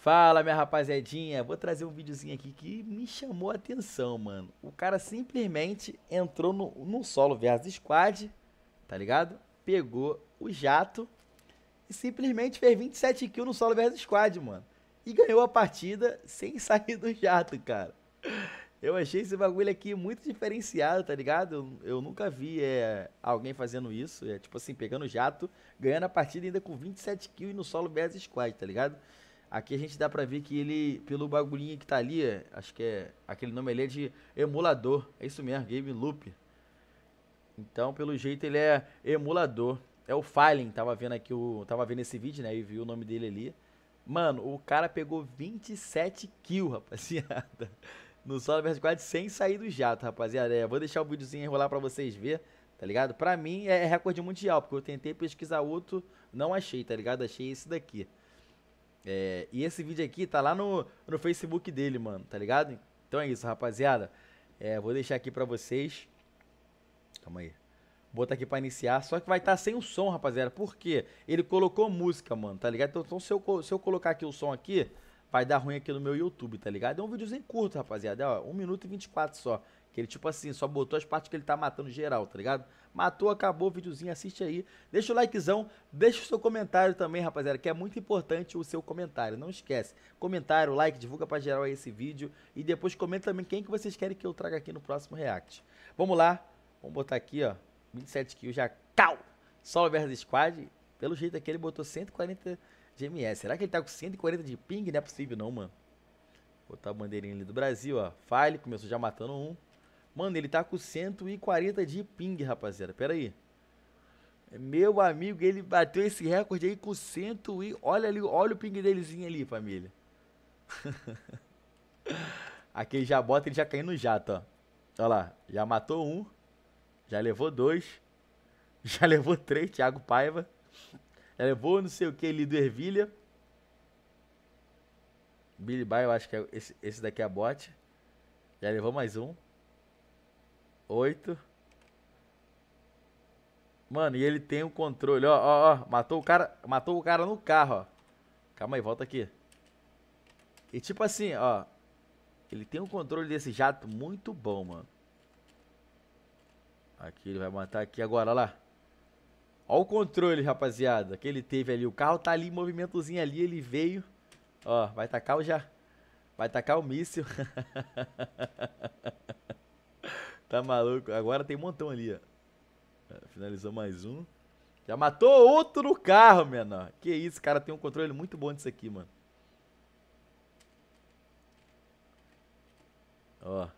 Fala, minha rapaziadinha. Vou trazer um videozinho aqui que me chamou a atenção, mano. O cara simplesmente entrou no, no solo versus squad, tá ligado? Pegou o jato e simplesmente fez 27 kills no solo versus squad, mano. E ganhou a partida sem sair do jato, cara. Eu achei esse bagulho aqui muito diferenciado, tá ligado? Eu, eu nunca vi é, alguém fazendo isso. É tipo assim, pegando o jato, ganhando a partida ainda com 27 kills no solo versus squad, tá ligado? Aqui a gente dá pra ver que ele, pelo bagulhinho que tá ali, é, acho que é aquele nome ali é de emulador. É isso mesmo, Game Loop. Então, pelo jeito, ele é emulador. É o Fallen, tava vendo aqui o. Tava vendo esse vídeo, né? E viu o nome dele ali. Mano, o cara pegou 27 kills, rapaziada. No solo versus quad sem sair do jato, rapaziada. É, vou deixar o videozinho enrolar pra vocês ver, tá ligado? Pra mim é recorde mundial, porque eu tentei pesquisar outro, não achei, tá ligado? Achei esse daqui. É, e esse vídeo aqui tá lá no, no Facebook dele, mano, tá ligado? Então é isso, rapaziada. É, vou deixar aqui pra vocês. Calma aí. Bota botar aqui pra iniciar. Só que vai estar tá sem o som, rapaziada. Por quê? Ele colocou música, mano, tá ligado? Então, então se, eu, se eu colocar aqui o som aqui, vai dar ruim aqui no meu YouTube, tá ligado? É um videozinho curto, rapaziada. Ó, 1 minuto e 24 só. Que ele, tipo assim, só botou as partes que ele tá matando geral, tá ligado? Matou, acabou o videozinho, assiste aí. Deixa o likezão, deixa o seu comentário também, rapaziada, que é muito importante o seu comentário. Não esquece, comentário, like, divulga pra geral aí esse vídeo. E depois comenta também quem que vocês querem que eu traga aqui no próximo react. Vamos lá, vamos botar aqui, ó, 27 kills já, cal! Solo versus squad, pelo jeito aqui ele botou 140 GMS. Será que ele tá com 140 de ping? Não é possível não, mano. Botar a bandeirinha ali do Brasil, ó. File, começou já matando um. Mano, ele tá com 140 de ping, rapaziada. Pera aí. É meu amigo, ele bateu esse recorde aí com 100 e... Olha ali, olha o ping delezinho ali, família. Aqui ele já bota, ele já caiu no jato, ó. Olha lá, já matou um. Já levou dois. Já levou três, Thiago Paiva. Já levou não sei o que ali do Ervilha. Billy Bay, eu acho que é esse, esse daqui é a bot. Já levou mais um. 8. Mano, e ele tem o controle, ó, ó, ó. Matou o cara, matou o cara no carro, ó. Calma aí, volta aqui. E tipo assim, ó. Ele tem um controle desse jato muito bom, mano. Aqui ele vai matar aqui agora, ó lá. Ó o controle, rapaziada, que ele teve ali. O carro tá ali, movimentozinho ali, ele veio. Ó, vai tacar o já. Vai tacar o míssil. Tá maluco? Agora tem um montão ali, ó. É, finalizou mais um. Já matou outro no carro, menor. Que isso, cara. Tem um controle muito bom disso aqui, mano. Ó.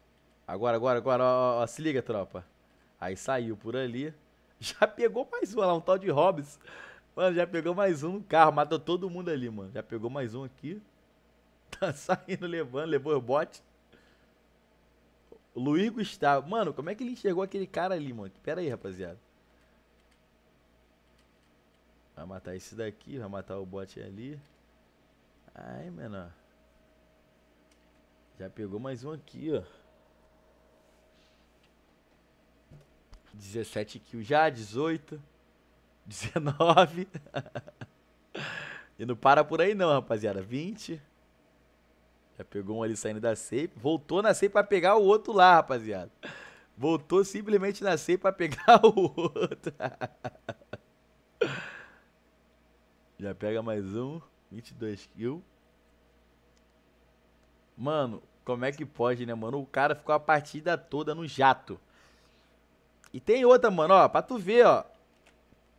Agora, agora, agora. Ó, ó, ó, se liga, tropa. Aí saiu por ali. Já pegou mais um lá, um tal de Hobbs. Mano, já pegou mais um no carro. Matou todo mundo ali, mano. Já pegou mais um aqui. Tá saindo, levando. Levou o bote. Luiz Gustavo. Mano, como é que ele enxergou aquele cara ali, mano? Pera aí, rapaziada. Vai matar esse daqui, vai matar o bot ali. Ai, menor. Já pegou mais um aqui, ó. 17 kills já, 18, 19. e não para por aí não, rapaziada. 20. Já pegou um ali saindo da safe. Voltou na safe pra pegar o outro lá, rapaziada. Voltou simplesmente na safe pra pegar o outro. Já pega mais um. 22 kills. Mano, como é que pode, né, mano? O cara ficou a partida toda no jato. E tem outra, mano, ó, pra tu ver, ó.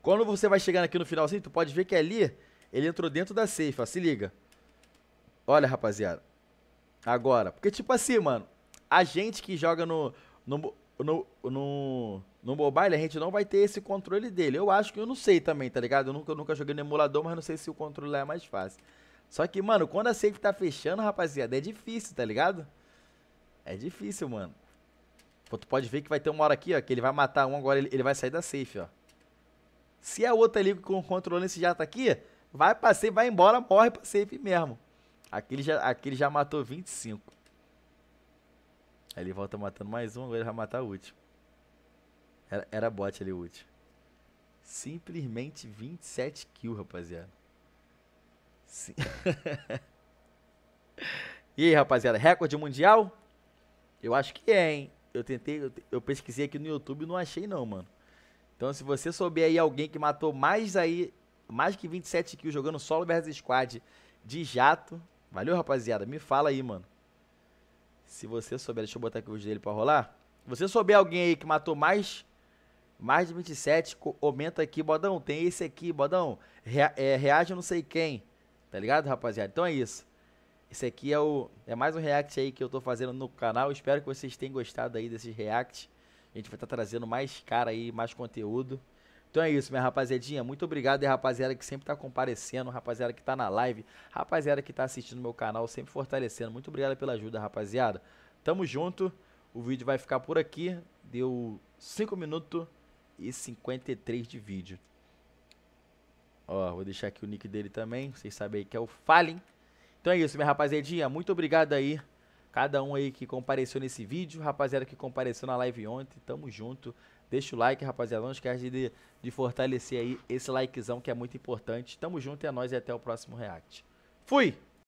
Quando você vai chegando aqui no finalzinho, tu pode ver que ali ele entrou dentro da safe, ó. Se liga. Olha, rapaziada agora. Porque, tipo assim, mano, a gente que joga no, no, no, no, no mobile, a gente não vai ter esse controle dele. Eu acho que eu não sei também, tá ligado? Eu nunca, eu nunca joguei no emulador, mas não sei se o controle lá é mais fácil. Só que, mano, quando a safe tá fechando, rapaziada, é difícil, tá ligado? É difícil, mano. Pô, tu pode ver que vai ter uma hora aqui, ó, que ele vai matar um agora, ele, ele vai sair da safe, ó. Se a outra ali com o controle esse jato aqui, vai pra safe, vai embora, morre pra safe mesmo. Aquele já, aquele já matou 25. Aí ele volta matando mais um, agora ele vai matar o último. Era, era bot ali o último. Simplesmente 27 kills, rapaziada. Sim. e aí, rapaziada, recorde mundial? Eu acho que é, hein? Eu tentei, eu, eu pesquisei aqui no YouTube e não achei não, mano. Então, se você souber aí alguém que matou mais aí, mais que 27 kills jogando solo versus squad de jato, Valeu, rapaziada. Me fala aí, mano. Se você souber, deixa eu botar aqui o vídeo dele pra rolar. Se você souber alguém aí que matou mais mais de 27, comenta aqui, Bodão, tem esse aqui, Bodão, rea, é, reage não sei quem, tá ligado, rapaziada? Então é isso. Esse aqui é, o, é mais um react aí que eu tô fazendo no canal, espero que vocês tenham gostado aí desses react A gente vai estar tá trazendo mais cara aí, mais conteúdo. Então é isso, minha rapaziadinha. Muito obrigado, e rapaziada que sempre tá comparecendo, rapaziada que tá na live, rapaziada que tá assistindo meu canal, sempre fortalecendo. Muito obrigado pela ajuda, rapaziada. Tamo junto. O vídeo vai ficar por aqui. Deu 5 minutos e 53 de vídeo. Ó, vou deixar aqui o nick dele também, vocês sabem que é o Fallen. Então é isso, minha rapaziadinha. Muito obrigado aí. Cada um aí que compareceu nesse vídeo, rapaziada que compareceu na live ontem, tamo junto. Deixa o like, rapaziada. Não esquece de, de fortalecer aí esse likezão que é muito importante. Tamo junto, é nóis e até o próximo react. Fui!